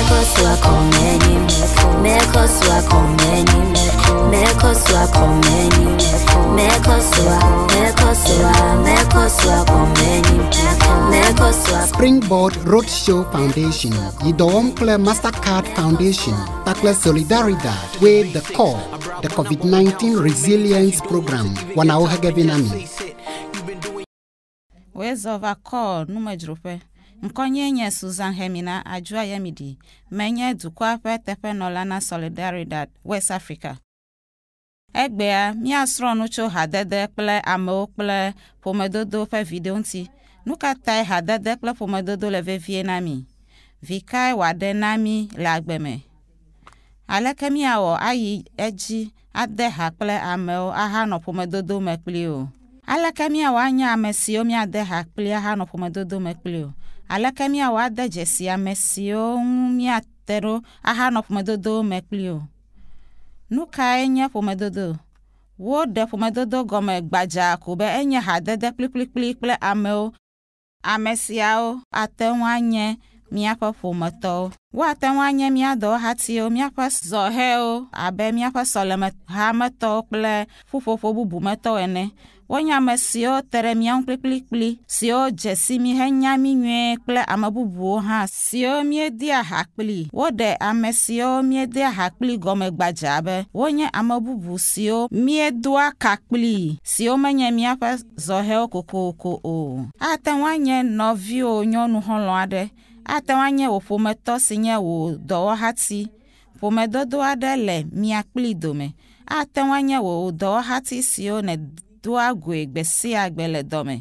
Mekoswa komeni Mekoswa komeni Mekoswa komeni Mekoswa Springboard Roadshow Foundation Yidoomkle Mastercard Foundation Takle Solidaridad with the core the COVID-19 Resilience Program wanaohege vinami Where's over call? Numejrupe. nkonye nye Susan Hemina ajua yemidi menye dukwape tepenɔla na Solidaridad West Africa. Egbea míasrɔ̃ nu tso hadede kple amewo kple ƒomedodo ƒe viɖe ŋuti. Nu katae hadede kple ƒomedodo le vevie na mi? Vi kae na mí le agbe Aleke míawɔ ayi edzi ade ha kple amewo ahanɔ ƒomedodo me kpli o? aleke míawɔ anya ame siwo míade ha kpli hanɔ ƒomedodo me kpli o aleke míawɔ ade dzesi ame siwo ŋu míate ɖo ahanɔ ƒomedodo me kpli o nu kae nye ƒomedodo woɖe ƒomedodo gɔme gbadza ko be enye hadede kplikplikpli kple amewo ame siawo ate ŋu anye míaƒe ƒometɔwo woate ŋu anye mía dɔwɔhatiwo míaƒe zɔhewo abe míaƒe sɔlemehametɔwo kple ƒuƒoƒo bubumetɔwo ene Wonye ame siwo te ɖe míawo kplikplikpli siwo dze si mi henya mi nyuie kple ame bubuwo hã siwo míedea ha kpli. Woɖe ame siwo míedea ha kpli gɔme gbadza be wonye ame bubu siwo míedoa ka kpli siwo menye míaƒe zɔhewo kokoko o. Ate ŋu anye nɔviwo nyɔnu xɔlɔ̃ aɖe. Ate ŋu anye wò ƒometɔ si nye wò dɔwɔhati. Ƒomedodo aɖe le mia kpli dome. Ate ŋu anye wò dɔwɔhati siwo ne doa goe gbe sia gbe le dɔ me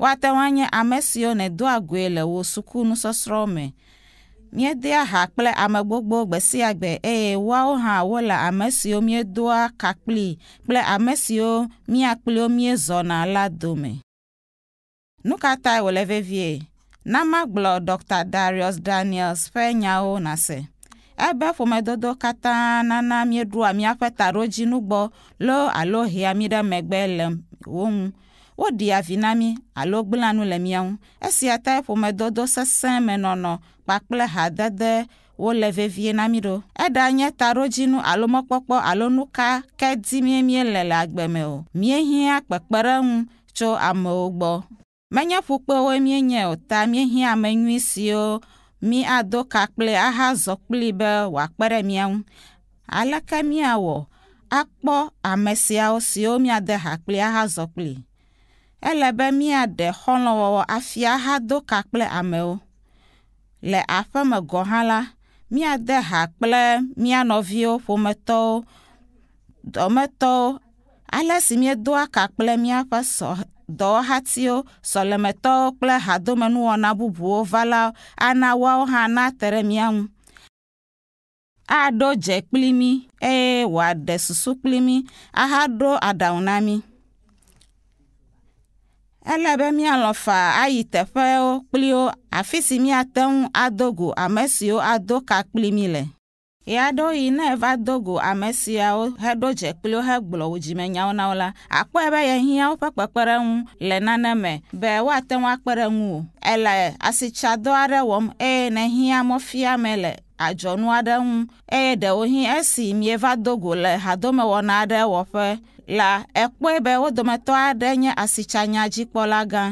woate ŋu anye ame siwo nèdoa goe le wò sukunusɔsrɔ̃ me míedea aha kple ame gbogbo gbe sia gbe eye woawo hã wole ame siwo míedoa kakpli kple ame siwo míakpliwo míezɔna la dome nu katã wòle vevie na magblɔ dr darius daniels ƒe nyawo nase ebe ƒomedodo katã nana míeɖua míaƒe taɖodzinu gbɔ lo alo hea mí ɖe megbe le wo ŋu woɖi avi na mí alo gblẽa nu le mía ŋu esia ta ƒomedodo sesẽ menɔnɔ kpakple hadede wole vevie na mí ɖo eɖa nye taɖodzinu alo mɔkpɔkpɔ alo nuka ke di mie mie le le agbe me o mie hiã kpekpeɖeŋu tso amewo gbɔ menye ƒukpewoe mienye o ta miehia ame nyui siwo míado ka kple ahazɔ kpli be wòakpe ɖe mía ŋu. Aleke míawɔ akpɔ ame siawo siwo míade ha kpli ahazɔ kpli? Ele be míaɖe xɔlɔ̃wɔwɔ afia do ka kple amewo. Le aƒeme gɔ hã la, míade ha kple mía nɔviwo ƒometɔwo, dɔmetɔwo, ale si míedo aka kple míaƒe sɔ dɔwɔhatiwo, sɔlemetɔwo kple hadomenuwɔna bubuwo va la ana woawo hã na natere mía ŋu. Aɖo dze kpli mí eye wòaɖe susu kpli aha ɖo aɖaŋu na mí. Ele be míalɔ̃ faa ayi teƒewo kpli wo afi si míate ŋu ado go ame siwo ado ka kpli mí le. ya aɖewo yi ne va do go ame siawo heɖo dze kpli wo hegblɔ wo dzimenyawo na wo la akpɔe be hia woƒe kpekpeɖeŋu le nane me be woate ŋu akpe ɖe ŋu o ele asitsadɔ aɖe wɔm eye nehia mɔfiame le adzɔnu aɖe ŋu eye ɖewo hi esi mieva do go le hadomewɔna aɖe wɔƒe la ekpɔe be wo dometɔ aɖe nye asitsanyadzikpɔla gã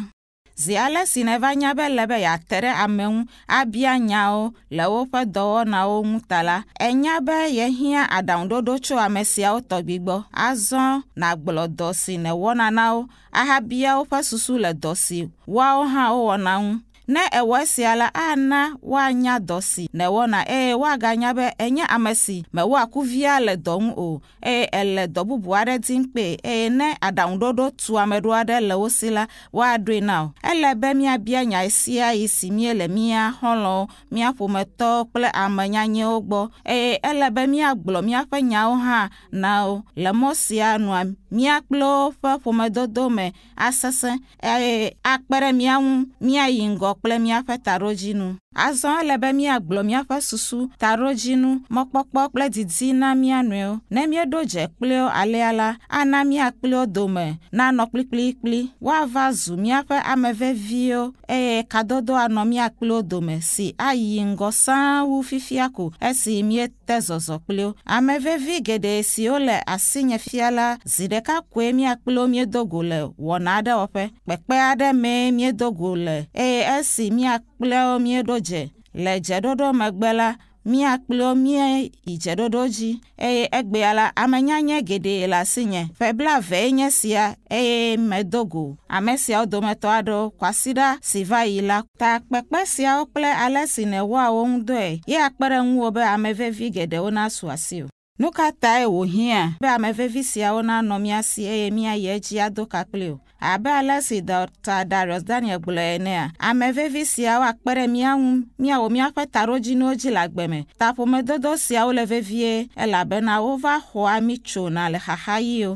zi ale si neva nya be le be yeate ɖe ame ŋu abia nyawo le woƒe dɔwɔnawo ŋu ta la, enya be yehia aɖaŋuɖoɖo tso ame siawo tɔgbi gbɔ. Azɔ nàgblɔ dɔ si nèwɔna na wo, ahabia woƒe susu le dɔ si woawo hã wowɔna ŋu. ne ewɔ sia la ana woanya dɔ si ne na eye woaganya be enye ame si me woakuvia le dɔ ŋu o eye ele dɔ bubu aɖe dim kpee eye ne aɖaŋuɖoɖo tu ame ɖo aɖe le wo si la woaɖoe na o ele be miabia nya sia yi si mie le mia xɔlɔ, mia ƒometɔwo kple ame nyanyewo gbɔ eye ele be miagblɔ miaƒe nyawo hã na wo le mɔ sia nua mia kple woƒe ƒomedodo me asese eye akpe ɖe mia ŋu yi ŋgɔ kple míaƒe taɖodzinu. Azɔ ele be míagblɔ míaƒe susu, taɖodzinu, mɔkpɔkpɔ kple didi na mía nɔewo. Ne míeɖo dze kpli alea la, ana míakpli wo dome nanɔ kplikplikpli, woava zu míaƒe ame veviwo eye kadodo anɔ míakpli wo dome si ayi ŋgɔ sãa wu fifia ko esi míete zɔzɔ kpli wo. Ame vevi geɖe siwo le asinye fia la, zi ɖeka koe míakpli wo míedo go le wɔna aɖe wɔƒe. Kpekpe aɖe mee míedo go le eye esi míakpli wo míeɖo dze le dzeɖoɖo megbe la mía kple mía yi dzeɖoɖo dzi eye egbea la amenyanye geɖe le asinye ƒe blavee nye sia eye medo go ame siawo dometɔ aɖewo kwasi ɖa si va yi la ta kpekpe siawo kple ale si nèwɔa wo ŋu dɔe ye akpe ɖe ŋuwò be ame vevi geɖewo nasu asiwò Nu katãe wòhia be ame vevi siawo nanɔ miasi eye miayi edzi ado kakpli o? Abe ale si Dr. Darius Daniel gblɔ enea, ame vevi siawo akpe ɖe mia ŋu miawɔ miaƒe taɖodzinuwo dzi le agbeme. Taƒomedodo siawo le vevie elabena wova xɔa mi tsona le xaxaɣiwo.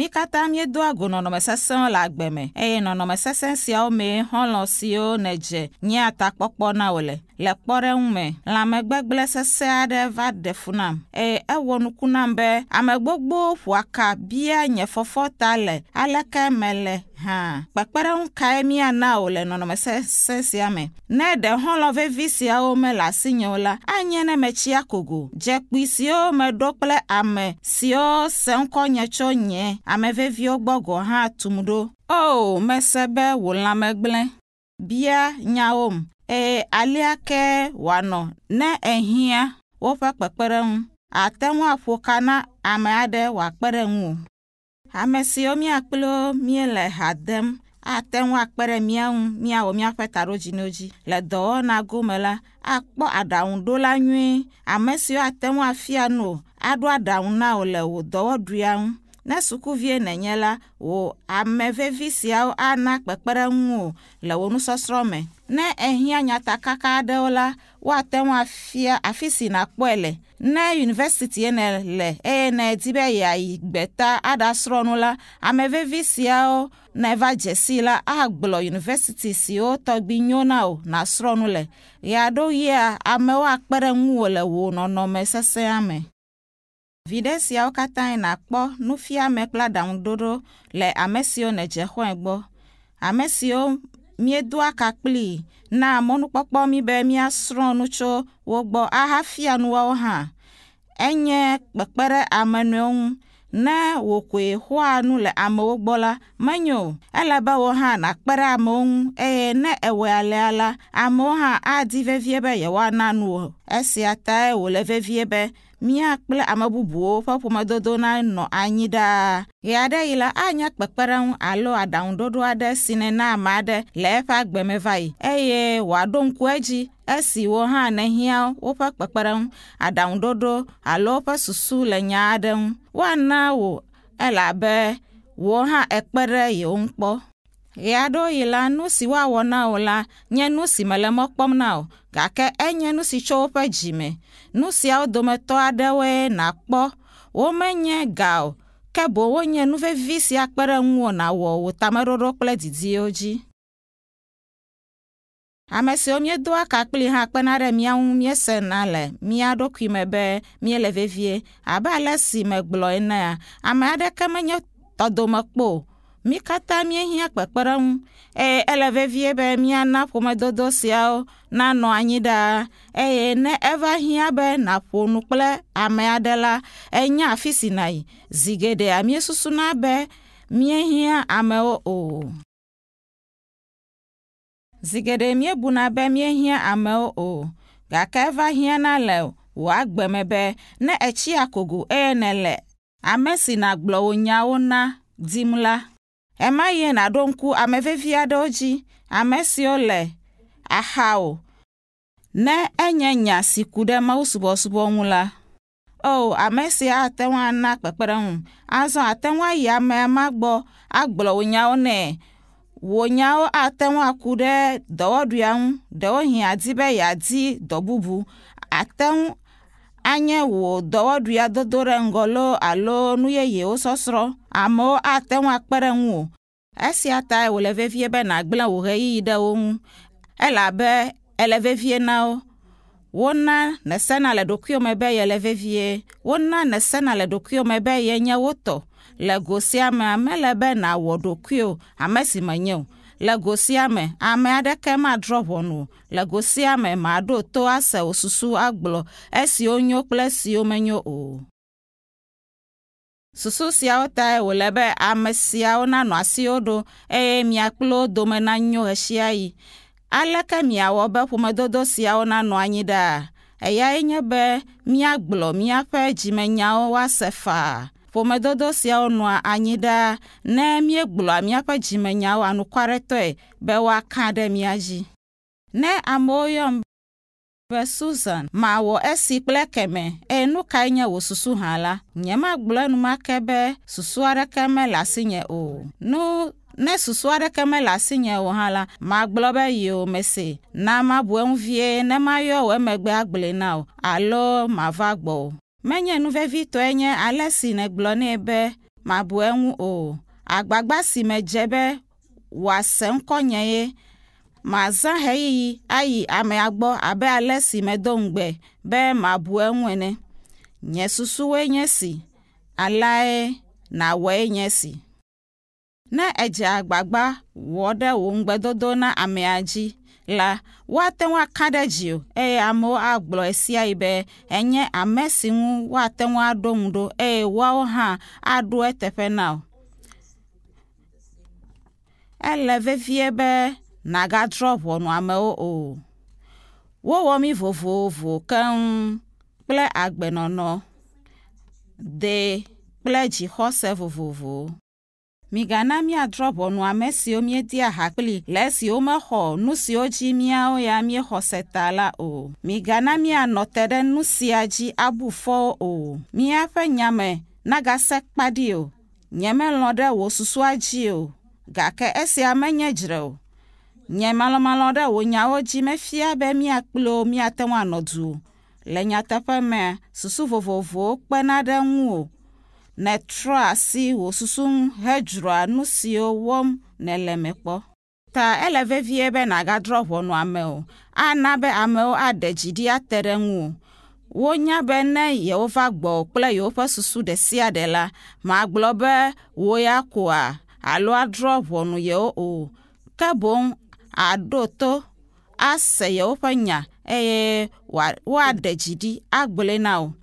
Mi katã míedo ago nɔnɔmesesẽ le agbe me eye nɔnɔmesesẽ siawo mee xɔlɔ̃ siwo nèdze nye atakpɔkpɔ na wò le. Le kpɔɖeŋu me, lãmegbegblẽ sesẽ aɖe va ɖe fu nam eye ewɔ nuku nam be ame gbogbowo ƒoa ka bia nye fɔfɔ ta le aleke mele hã kpekpeɖeŋu kae míana o le nɔnɔmesese sia me ne ɖe hɔlɔ̃ vevi siawo me mele nye o la anye ne metsi akogo dzekpui siwo meɖo kple ame siwo se ŋkɔ nye tso nye ame veviwo gbɔ gɔ hã tum ɖo o mese be wò lãme gblẽ bia nyawom eye alia ke wòanɔ ne ehia woƒe kpekpeɖeŋu ate ŋu aƒo ka na ame aɖe wòakpe ɖe ŋu o Ame siwo míakplɔ le ha dem ate ŋu akpe ɖe mía ŋu míawɔ míaƒe dzi. Le dɔwɔna gome la, akpɔ aɖaŋuɖola nyuie, ame siwo ate ŋu afia nu o, aɖo aɖaŋu na o le wò dɔwɔɖuia ŋu. Ne sukuvie nènye la, wò ame vevi siawo ana kpekpeɖeŋu o, le wò nusɔsrɔ̃ me. Ne ehia nyatakaka aɖewo la, woate ŋu afia afi si nàkpɔe le ne yunivɛsitie ne le eye ne di be yeayi gbeta aɖa srɔ̃ nu la ame vevi siawo ne va dzesi la agblɔ yunivɛsiti siwo tɔgbi nyo na o na srɔ̃ nu le ya ɖo yia amewo akpe ɖe ŋuwò le wò nɔnɔme sesẽa me viɖe siawo katã nàkpɔ nufiame kple aɖaŋuɖoɖo le ame siwo nedze xɔe gbɔ ame siwo miedo aka kpli na mɔnukpɔkpɔ mi be miasrɔ̃ nu tso wo gbɔ ahafia nuawo hã. Enye kpekpe ɖe ame nɔewo ŋu. Ne wò koe xɔa nu le amewo gbɔ la, menyo. Ele wò hã nàkpe ɖe amewo ŋu eye ne ewɔe alea la, amewo hã adi vevie be yewoana nu o Esia tae wòle vevie be mía kple ame bubuwo ƒe ƒomedodo nanɔ anyi ɖaa. Ɣe aɖe yi la anye kpekpeɖeŋu alo aɖaŋuɖoɖo aɖe si ne na ame aɖe le eƒe agbe me va yi eye wòaɖo ŋku edzi esi wo hã nehia woƒe kpekpeɖeŋu aɖaŋuɖoɖo alo woƒe susu le nya aɖe ŋu. Woana wò elabe wò hã ekpe ɖe yewo ŋu kpɔ. Ɣe aɖewo yi la, nu si woawɔ na wò la nye nu si mele mɔ kpɔm na o gake enye nu si tso woƒe dzime. Nu siawo dometɔ aɖewoe nàkpɔ. Womenye ga o, ke boŋ wonye nu vevi sia kpe ɖe ŋuwò nàwɔ wò tameɖoɖo kple didiwo dzi. Ame siwo míedo aka kpli hã kpena ɖe mía ŋu míesena le mía ɖokui me be míele vevie abe ale si megblɔ enea, ame aɖeke menye tɔdomekpo o mi katã míehia kpekpeɖeŋu eye ele vevie be míana ƒomedodo siawo nanɔ anyi ɖaa eye ne eva hiã be nàƒo nu kple ame aɖe la enya afi si nàyi zi geɖea míesusuna be míehia amewo o. zi geɖe míebuna be míehia amewo o gake eva hiãna le wò agbe be ne etsi akogo eye nèle ame si nàgblɔ wò nyawo na dim la. ema yie ɖo ŋku ame vevi aɖewo dzi ame siwo le o. ne enye nya si ku ɖe mawu subɔsubɔ ŋu la o ame sia ate ŋu ana kpekpeɖeŋu azɔ ate ŋu ayi amea ma gbɔ agblɔ wò nyawo nɛ wò nyawo ate ŋu aku ɖe dɔwɔɖuia ŋu ɖewo hĩ adi be yeadi dɔ bubu ate ŋu anye wò dɔwɔɖuia dodo ɖe ŋgɔ lo alo nu yeye sɔsrɔ̃ amewo ate ŋu akpe ɖe ŋu o esia ta wòle vevie be nàgblẽ wò ɣeyiɣi ɖe wo ŋu elabe ele vevie na wo wona nèsena le ɖokuiwo me be yele vevie wona nèsena le ɖokuiwo me be yenye wo tɔ le go sia mea mele be nàwɔ ɖokuiwo ame si me nye o le go sia me ame aɖeke madrɔ̃ ʋɔnu o le go sia me maɖo to ase wò susu agblɔ esiwo nyo kple esiwo menyo o susu siawo tae wòle be ame siawo nanɔ asiwo ɖo eye mia kple wo dome nanyo ɣe sia ɣi aleke miawɔ be ƒomedodo siawo nanɔ anyi ɖaa eyae nye be míagblɔ míaƒe dzimenyawo woase faa ƒomedodo siawo nɔa anyi ɖaa ne míegblɔa míaƒe dzimenyawo anukwaretɔe be woaka ɖe mía dzi. Ne amewo yɔm be Susan ma wɔ esi kple kɛmɛ eye nu kae nye wò susu hã la, nye ma nyemagblɔ enumake be susu aɖeke mele asi nye o. Nu ne susu aɖeke mele asi nye o hã la, ma magblɔ be yiwo mese na mabu eŋu vie ne yɔ wò emegbe agble na o alo ma va gbɔ o. menye nu nye ale si nègblɔ nɛ be mabu eŋu o agbagba si medze be wòase ŋkɔnyee mazã heyiyi ayi amea gbɔ abe ale si medo ŋugbe be mabu eŋu ene nye susuwoe nye si alae nàwɔe nye si ne edze agbagba wɔ ɖe wò ŋugbedodo na amea dzi la woate ŋu aka ɖe dzi o eye amewo agblɔ esia yi be enye ame si ŋu woate ŋu aɖo ŋu ɖo eye woawo hã aɖo eteƒe na o. Ele vevie be nàgadrɔ̃ ʋɔnu amewo o. Wowɔ mi vovovo keŋ kple agbenɔnɔ, de kple dzixɔse vovovowo. migana miadrɔ ʋɔnu ame siwo miedi aha kpli le esiwo mexɔ nu siwo dzi miawo ya miexɔ se ta la o migana mianɔ te ɖe nu sia dzi abu fɔwo o míaƒe nyame nagase kpa ɖi o nyemelɔ ɖe wò susua dzi o gake esia menye dzre o nye malɔmalɔ ɖe wò nyawo dzi mefia be míakpli wo míate ŋu anɔ du o le nyateƒe mea susu vovovowo kpena ɖe ŋu o ne trɔa si wò susum hedzroa nu siwo wɔm nèle me kpɔ. Ta ele vevie be nàgadrɔ̃ ʋɔnu ame o, ana be amewo aɖe dzi ɖi ate ɖe ŋu o. Wonya be ne yewova gbɔ kple yewo ƒe susu ɖe sia ɖe la, ma magblɔ be wo ya koa alo adrɔ̃ ʋɔnu yewo o, ke boŋ aɖo to ase yewo ƒe nya eye woaɖe dzi ɖi agblɔe na o.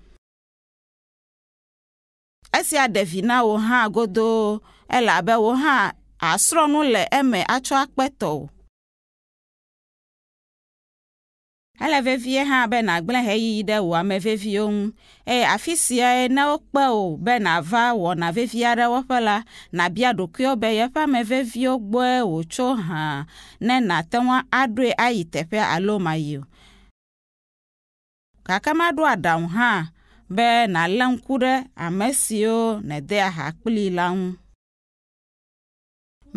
esia wo hã godoo elabe wo hã asrɔ̃ nu le eme atsɔ akpɛtɔ o. Ele vevie hã be nàgblẽ heyiyi ɖe wò ame veviwo ŋu eye afi siae ne wokpe o be nàva wɔna vevi aɖe woƒe la n'abia ɖokuiwo be yeƒe ame veviwo gbɔe wòtso hã ne nàte ŋu aɖoe ayi teƒe alo mayi o. Gake maɖo aɖaŋu hã be n'alé ŋku ɖe ame siwo nède aha kpli la ŋu.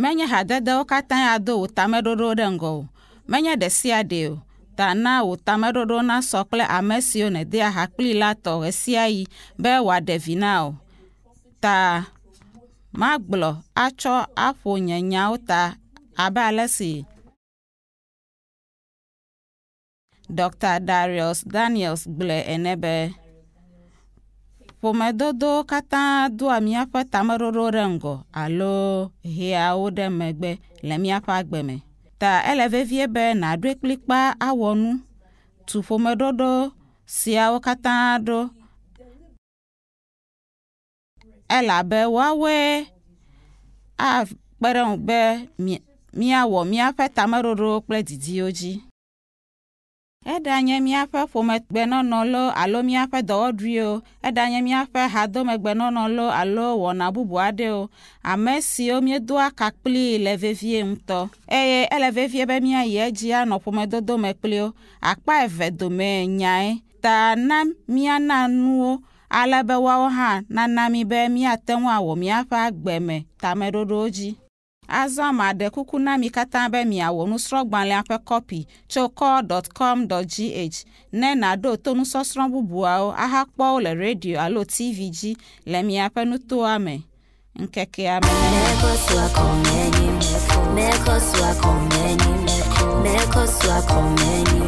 Menye hadedewo katã ya ado wò tameɖoɖo ɖe ŋgɔ o, menye ɖe sia ɖe o, ta na wò tameɖoɖo nasɔ kple ame siwo nède aha kpli la tɔ ɣe sia ɣi be wòaɖe vi na o. Ta magblɔ atsɔ aƒo nye nyawo ta abe ale si Dr. Darius Daniels gblɔe ene be. ƒomedodo katã doa míaƒe tameroro ɖe ŋgɔ alo hiawo ɖe megbe le míaƒe agbe me. Ta ele vevie be nàɖoe kplikpaa awɔ nu, tu ƒomeɖoɖo siawo katã ɖo elabe woawoe akpe ɖe ŋu be míawɔ míaƒe tameɖoɖo kple didiwo dzi. eɖanye míaƒe ƒomegbenɔnɔ lo alo míaƒe dɔwɔɖuiwo eɖanye míaƒe hadomegbenɔnɔ lo alo wɔna bubu aɖewo ame siwo míedoa aka kpli le vevie ŋutɔ eye ele vevie be míayi edzi anɔ ƒomedodo me kpli wo akpa eve dome nyae ta na míana nuwo alebe be woawo hã nana mí be míate ŋu awɔ míaƒe agbeme me tameɖoɖowo dzi kuku na kukunami katã be miawɔ nusrɔ̃gbalẽa ƒe kɔpi tso kɔ.com.gh ne nàɖo to nusɔsrɔ̃ bubuawo ahakpɔ wo le redio alo tv dzi le miaƒe nutoa me ŋkekea me. Mekosua komeni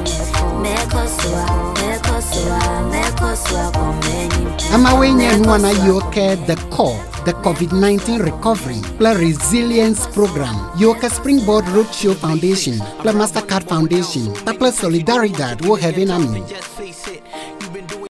Mekosua Mekosua Mekosua komeni Ama wenye huwana yoke the core the COVID-19 Recovery kple Resilience Program yiwo Springboard Roadshow Foundation kple Mastercard Foundation kpakple Solidaridad wohe have na mi.